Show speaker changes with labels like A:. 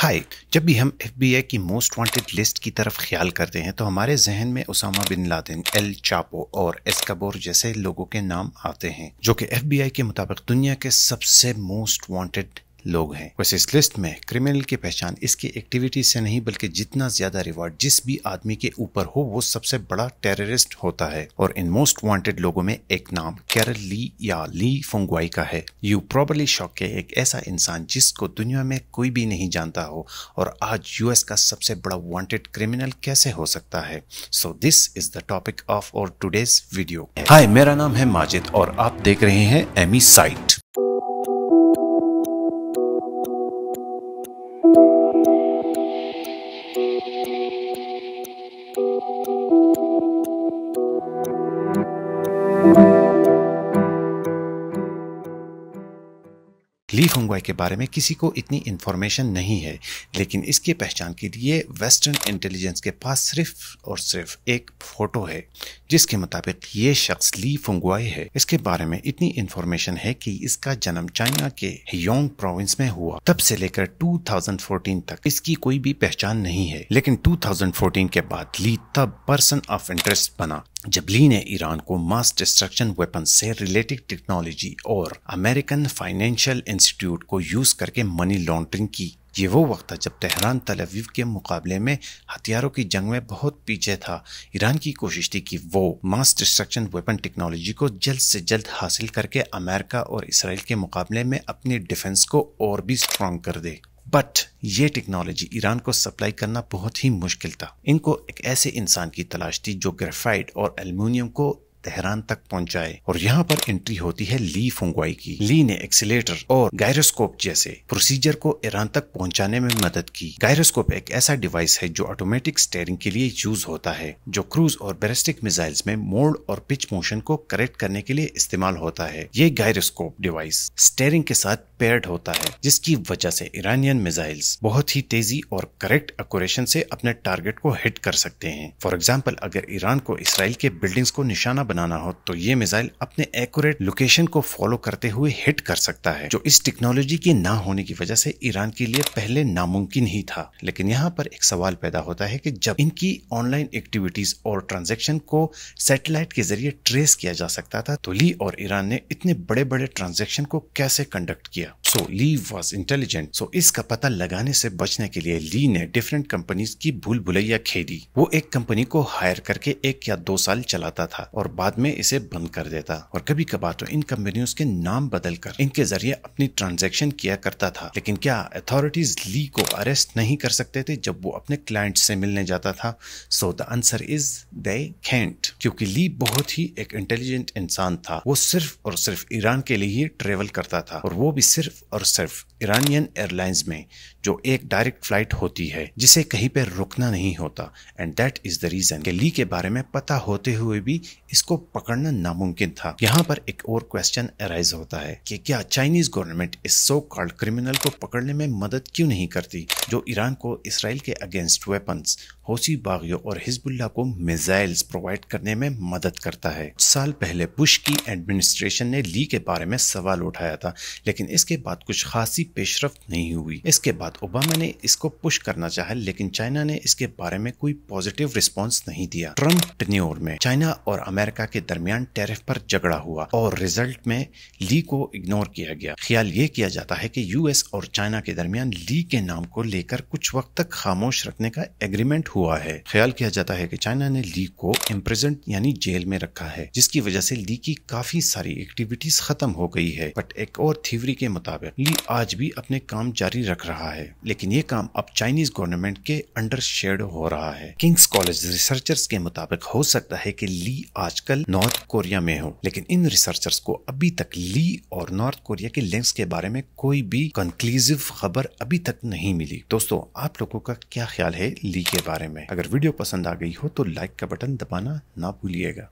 A: हाय जब भी हम एफ की मोस्ट वांटेड लिस्ट की तरफ ख्याल करते हैं तो हमारे जहन में Osama bin Laden El Chapo और एस्काबोर जैसे लोगों के नाम आते हैं जो कि एफ के मुताबिक दुनिया के सबसे मोस्ट वांटेड लोग हैं वैसे इस लिस्ट में क्रिमिनल की पहचान इसकी एक्टिविटी से नहीं बल्कि जितना ज्यादा रिवॉर्ड जिस भी आदमी के ऊपर हो वो सबसे बड़ा टेररिस्ट होता है और इन मोस्ट वांटेड लोगों में एक नाम कैरल ली या ली फोंगवाई का है यू प्रॉबरली शॉक के एक ऐसा इंसान जिसको दुनिया में कोई भी नहीं जानता हो और आज यूएस का सबसे बड़ा वॉन्टेड क्रिमिनल कैसे हो सकता है so this is the topic of our today's video hi मेरा नाम है माजिद और आप देख रहे हैं एमी साइट ली खोंगवाई के बारे में किसी को इतनी इन्फॉर्मेशन नहीं है लेकिन इसकी पहचान के लिए वेस्टर्न इंटेलिजेंस के पास सिर्फ और सिर्फ एक फोटो है जिसके मुताबिक ये शख्स ली फोंगवाई है इसके बारे में इतनी इन्फॉर्मेशन है कि इसका जन्म चाइना के योंग प्रोविंस में हुआ तब से लेकर 2014 तक इसकी कोई भी पहचान नहीं है लेकिन 2014 के बाद ली तब पर्सन ऑफ इंटरेस्ट बना जबली ने ईरान को मास डिस्ट्रक्शन वेपन से रिलेटेड टेक्नोलॉजी और अमेरिकन फाइनेंशियल इंस्टीट्यूट को यूज करके मनी लॉन्ड्रिंग की ये वो वक्त था जब तेहरान तलवीव के मुकाबले में हथियारों की जंग में बहुत पीछे था ईरान की कोशिश थी कि वो मास डिस्ट्रक्शन वेपन टेक्नोलॉजी को जल्द से जल्द हासिल करके अमेरिका और इसराइल के मुकाबले में अपने डिफेंस को और भी स्ट्रॉन्ग कर दे बट ये टेक्नोलॉजी ईरान को सप्लाई करना बहुत ही मुश्किल था इनको एक ऐसे इंसान की तलाश थी जो ग्रेफाइट और एल्यूमिनियम को तेहरान तक पहुंचाए और यहाँ पर एंट्री होती है ली फुंगवाई की ली ने एक्सीटर और गायरोस्कोप जैसे प्रोसीजर को ईरान तक पहुंचाने में मदद की गायरोस्कोप एक ऐसा डिवाइस है जो ऑटोमेटिक स्टेयरिंग के लिए यूज होता है जो क्रूज और बेरेस्टिक मिसाइल्स में मोड और पिच मोशन को करेक्ट करने के लिए इस्तेमाल होता है ये गायरोस्कोप डिवाइस स्टेयरिंग के साथ पेड होता है जिसकी वजह से ईरानियन मिसाइल्स बहुत ही तेजी और करेक्ट अकोरेशन से अपने टारगेट को हिट कर सकते हैं फॉर एग्जाम्पल अगर ईरान को इसराइल के बिल्डिंग्स को निशाना बनाना हो तो ये मिसाइल अपने एक्यूरेट लोकेशन को फॉलो करते हुए हिट कर सकता है जो इस टेक्नोलॉजी के ना होने की वजह से ईरान के लिए पहले नामुमकिन ही था लेकिन यहाँ पर एक सवाल पैदा होता है कि जब इनकी ऑनलाइन एक्टिविटीज और ट्रांजेक्शन को सेटेलाइट के जरिए ट्रेस किया जा सकता था तो ली और ईरान ने इतने बड़े बड़े ट्रांजेक्शन को कैसे कंडक्ट किया सो ली वॉज इंटेलिजेंट सो इसका पता लगाने से बचने के लिए ली ने डिफरेंट कंपनीज की भूल भुलैया खेदी वो एक कंपनी को हायर करके एक या दो साल चलाता था और बाद में इसे बंद कर देता और कभी कभार तो इन कंपनियों के नाम बदल कर इनके जरिए अपनी ट्रांजेक्शन किया करता था लेकिन क्या अथॉरिटीज ली को अरेस्ट नहीं कर सकते थे जब वो अपने क्लाइंट से मिलने जाता था so the answer is they can't क्योंकि ली बहुत ही एक इंटेलिजेंट इंसान था वो सिर्फ और सिर्फ ईरान के लिए ही ट्रेवल करता था और वो भी सिर्फ सिर्फ और सिर्फ ईरानियन एयरलाइंस में जो एक डायरेक्ट फ्लाइट होती है जिसे कहीं पर रुकना नहीं होता and that is the reason के ली के बारे में पता होते हुए भी इसको पकड़ना नामुमकिन था यहाँ पर एक और क्वेश्चन अराइज होता है कि क्या चाइनीज गवर्नमेंट इस सो कॉल्ड क्रिमिनल को पकड़ने में मदद क्यों नहीं करती जो ईरान को इसराइल के अगेंस्ट वेपन होशी बागियों और हिजबुल्ला को मिजाइल प्रोवाइड करने में मदद करता है साल पहले बुश की एडमिनिस्ट्रेशन ने ली के बारे में सवाल उठाया था लेकिन इसके बाद बाद कुछ खासी पेशरफ नहीं हुई इसके बाद ओबामा ने इसको पुश करना चाहे लेकिन चाइना ने इसके बारे में कोई पॉजिटिव रिस्पॉन्स नहीं दिया ट्रम्प टेन्योर में चाइना और अमेरिका के दरमियान टेरिफ पर झगड़ा हुआ और रिजल्ट में ली को इग्नोर किया गया ख्याल ये किया जाता है की यूएस और चाइना के दरमियान ली के नाम को लेकर कुछ वक्त तक खामोश रखने का एग्रीमेंट हुआ है ख्याल किया जाता है की चाइना ने ली को इम्प्रेजेंट यानी जेल में रखा है जिसकी वजह से ली की काफी सारी एक्टिविटीज खत्म हो गई है बट एक और थ्योरी के मुताबिक मुताबिक ली आज भी अपने काम जारी रख रहा है लेकिन ये काम अब चाइनीज गवर्नमेंट के अंडर शेड हो रहा है किंग्स कॉलेज रिसर्चर्स के मुताबिक हो सकता है कि ली आजकल नॉर्थ कोरिया में हो लेकिन इन रिसर्चर्स को अभी तक ली और नॉर्थ कोरिया के लिंक्स के बारे में कोई भी कंक्लूसिव खबर अभी तक नहीं मिली दोस्तों आप लोगों का क्या ख्याल है ली के बारे में अगर वीडियो पसंद आ गई हो तो लाइक का बटन दबाना ना भूलिएगा